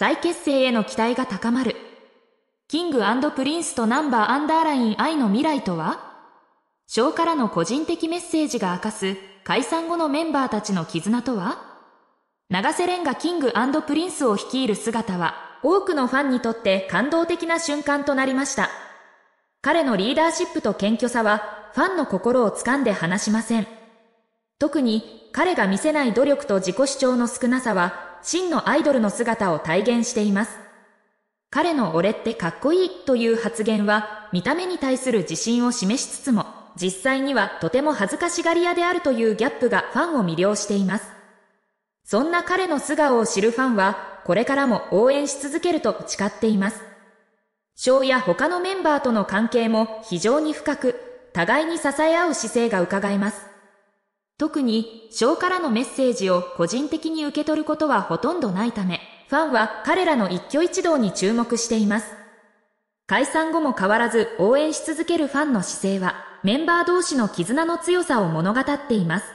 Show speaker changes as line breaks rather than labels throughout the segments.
再結成への期待が高まる。キングプリンスとナンバーアンダーライン愛の未来とは賞からの個人的メッセージが明かす解散後のメンバーたちの絆とは長瀬廉がキングプリンスを率いる姿は多くのファンにとって感動的な瞬間となりました。彼のリーダーシップと謙虚さはファンの心を掴んで離しません。特に彼が見せない努力と自己主張の少なさは真のアイドルの姿を体現しています。彼の俺ってかっこいいという発言は見た目に対する自信を示しつつも、実際にはとても恥ずかしがり屋であるというギャップがファンを魅了しています。そんな彼の素顔を知るファンは、これからも応援し続けると誓っています。ショーや他のメンバーとの関係も非常に深く、互いに支え合う姿勢が伺えます。特に、章からのメッセージを個人的に受け取ることはほとんどないため、ファンは彼らの一挙一動に注目しています。解散後も変わらず応援し続けるファンの姿勢は、メンバー同士の絆の強さを物語っています。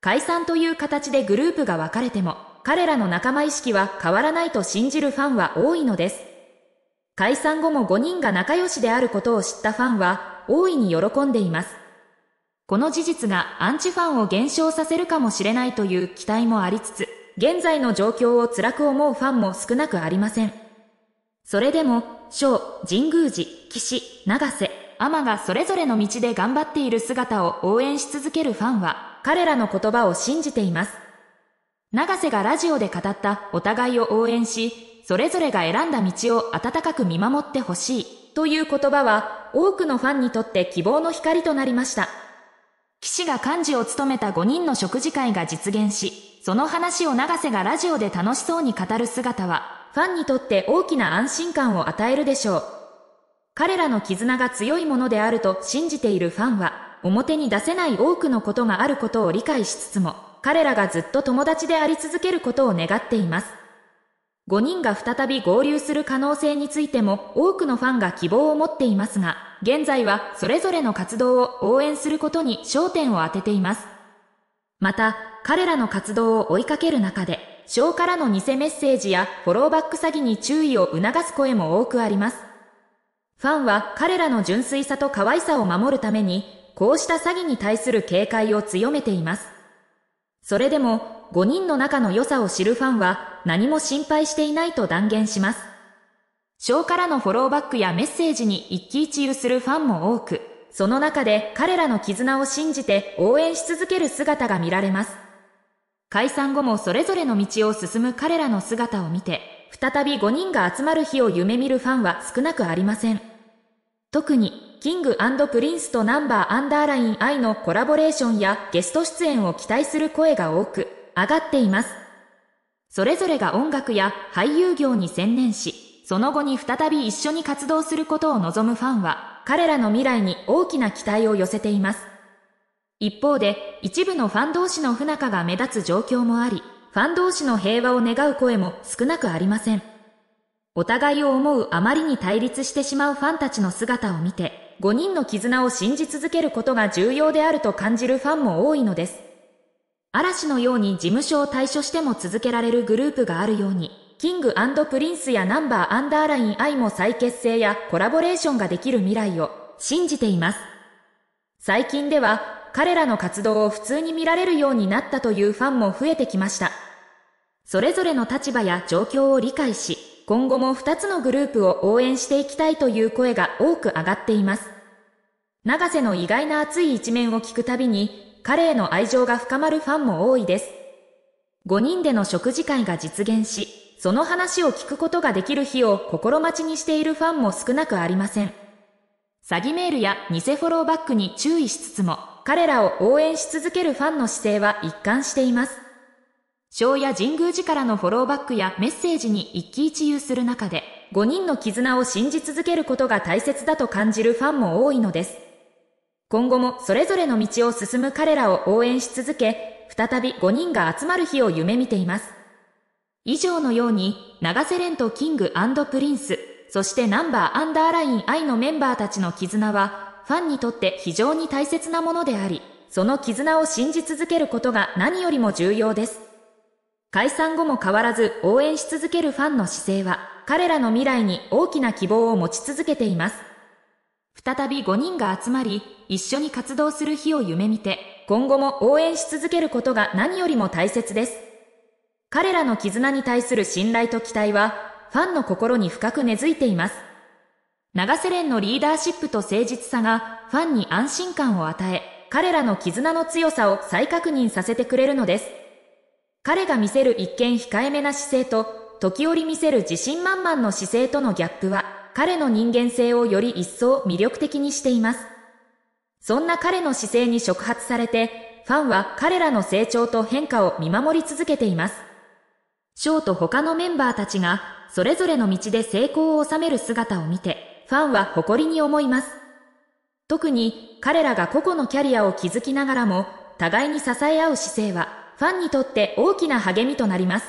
解散という形でグループが分かれても、彼らの仲間意識は変わらないと信じるファンは多いのです。解散後も5人が仲良しであることを知ったファンは、大いに喜んでいます。この事実がアンチファンを減少させるかもしれないという期待もありつつ、現在の状況を辛く思うファンも少なくありません。それでも、翔、神宮寺、岸、長瀬、天がそれぞれの道で頑張っている姿を応援し続けるファンは、彼らの言葉を信じています。長瀬がラジオで語ったお互いを応援し、それぞれが選んだ道を温かく見守ってほしいという言葉は多くのファンにとって希望の光となりました。騎士が幹事を務めた5人の食事会が実現し、その話を長瀬がラジオで楽しそうに語る姿は、ファンにとって大きな安心感を与えるでしょう。彼らの絆が強いものであると信じているファンは、表に出せない多くのことがあることを理解しつつも、彼らがずっと友達であり続けることを願っています。5人が再び合流する可能性についても多くのファンが希望を持っていますが、現在はそれぞれの活動を応援することに焦点を当てています。また、彼らの活動を追いかける中で、ーからの偽メッセージやフォローバック詐欺に注意を促す声も多くあります。ファンは彼らの純粋さと可愛さを守るために、こうした詐欺に対する警戒を強めています。それでも、5人の中の良さを知るファンは、何も心配していないと断言します。賞からのフォローバックやメッセージに一喜一憂するファンも多く、その中で彼らの絆を信じて応援し続ける姿が見られます。解散後もそれぞれの道を進む彼らの姿を見て、再び5人が集まる日を夢見るファンは少なくありません。特に、キングプリンスとナンバーアンダーライン I のコラボレーションやゲスト出演を期待する声が多く、上がっています。それぞれが音楽や俳優業に専念し、その後に再び一緒に活動することを望むファンは、彼らの未来に大きな期待を寄せています。一方で、一部のファン同士の不仲が目立つ状況もあり、ファン同士の平和を願う声も少なくありません。お互いを思うあまりに対立してしまうファンたちの姿を見て、5人の絆を信じ続けることが重要であると感じるファンも多いのです。嵐のように事務所を退所しても続けられるグループがあるように、キングプリンスやナンバーアンダーライン愛も再結成やコラボレーションができる未来を信じています。最近では彼らの活動を普通に見られるようになったというファンも増えてきました。それぞれの立場や状況を理解し、今後も2つのグループを応援していきたいという声が多く上がっています。長瀬の意外な熱い一面を聞くたびに、彼への愛情が深まるファンも多いです。5人での食事会が実現し、その話を聞くことができる日を心待ちにしているファンも少なくありません。詐欺メールや偽フォローバックに注意しつつも、彼らを応援し続けるファンの姿勢は一貫しています。章や神宮寺からのフォローバックやメッセージに一喜一憂する中で、5人の絆を信じ続けることが大切だと感じるファンも多いのです。今後もそれぞれの道を進む彼らを応援し続け、再び5人が集まる日を夢見ています。以上のように、長瀬廉とキングプリンス、そしてナンバーアンダーライン愛のメンバーたちの絆は、ファンにとって非常に大切なものであり、その絆を信じ続けることが何よりも重要です。解散後も変わらず応援し続けるファンの姿勢は、彼らの未来に大きな希望を持ち続けています。再び5人が集まり、一緒に活動する日を夢見て、今後も応援し続けることが何よりも大切です。彼らの絆に対する信頼と期待は、ファンの心に深く根付いています。長瀬連のリーダーシップと誠実さが、ファンに安心感を与え、彼らの絆の強さを再確認させてくれるのです。彼が見せる一見控えめな姿勢と、時折見せる自信満々の姿勢とのギャップは、彼の人間性をより一層魅力的にしています。そんな彼の姿勢に触発されて、ファンは彼らの成長と変化を見守り続けています。ショーと他のメンバーたちが、それぞれの道で成功を収める姿を見て、ファンは誇りに思います。特に、彼らが個々のキャリアを築きながらも、互いに支え合う姿勢は、ファンにとって大きな励みとなります。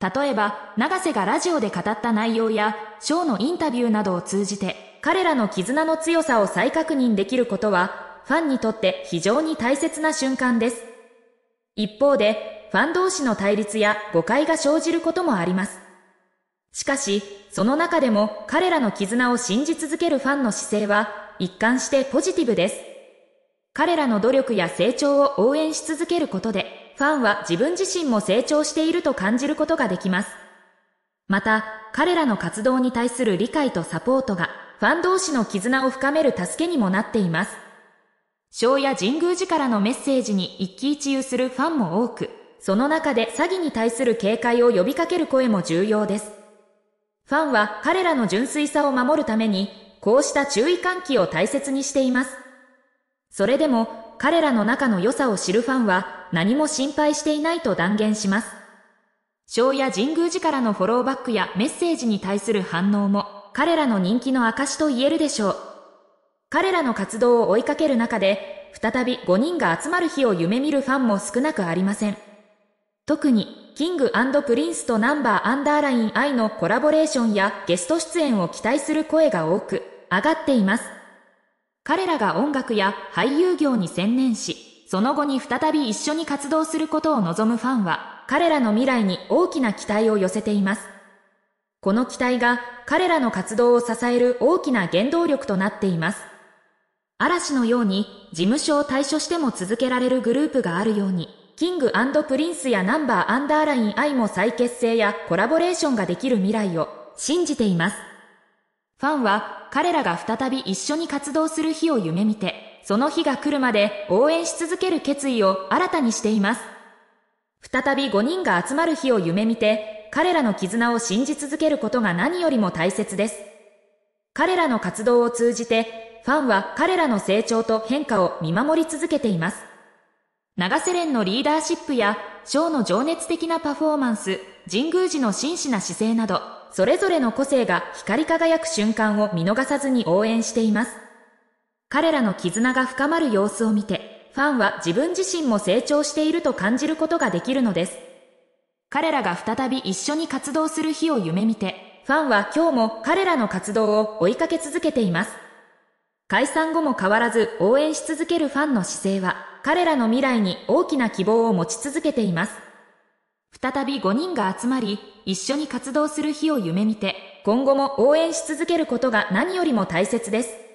例えば、長瀬がラジオで語った内容や、ショーのインタビューなどを通じて、彼らの絆の強さを再確認できることは、ファンにとって非常に大切な瞬間です。一方で、ファン同士の対立や誤解が生じることもあります。しかし、その中でも彼らの絆を信じ続けるファンの姿勢は、一貫してポジティブです。彼らの努力や成長を応援し続けることで、ファンは自分自身も成長していると感じることができます。また、彼らの活動に対する理解とサポートが、ファン同士の絆を深める助けにもなっています。章や神宮寺からのメッセージに一喜一憂するファンも多く、その中で詐欺に対する警戒を呼びかける声も重要です。ファンは彼らの純粋さを守るために、こうした注意喚起を大切にしています。それでも、彼らの中の良さを知るファンは、何も心配していないと断言します。小や神宮寺からのフォローバックやメッセージに対する反応も彼らの人気の証と言えるでしょう。彼らの活動を追いかける中で、再び5人が集まる日を夢見るファンも少なくありません。特に、キングプリンスとナンバーアンダーライン I のコラボレーションやゲスト出演を期待する声が多く、上がっています。彼らが音楽や俳優業に専念し、その後に再び一緒に活動することを望むファンは、彼らの未来に大きな期待を寄せています。この期待が彼らの活動を支える大きな原動力となっています。嵐のように事務所を退所しても続けられるグループがあるように、キングプリンスやナンバーアンダーライン愛も再結成やコラボレーションができる未来を信じています。ファンは彼らが再び一緒に活動する日を夢見て、その日が来るまで応援し続ける決意を新たにしています。再び5人が集まる日を夢見て、彼らの絆を信じ続けることが何よりも大切です。彼らの活動を通じて、ファンは彼らの成長と変化を見守り続けています。長瀬連のリーダーシップや、ショーの情熱的なパフォーマンス、神宮寺の真摯な姿勢など、それぞれの個性が光り輝く瞬間を見逃さずに応援しています。彼らの絆が深まる様子を見て、ファンは自分自身も成長していると感じることができるのです。彼らが再び一緒に活動する日を夢見て、ファンは今日も彼らの活動を追いかけ続けています。解散後も変わらず応援し続けるファンの姿勢は、彼らの未来に大きな希望を持ち続けています。再び5人が集まり、一緒に活動する日を夢見て、今後も応援し続けることが何よりも大切です。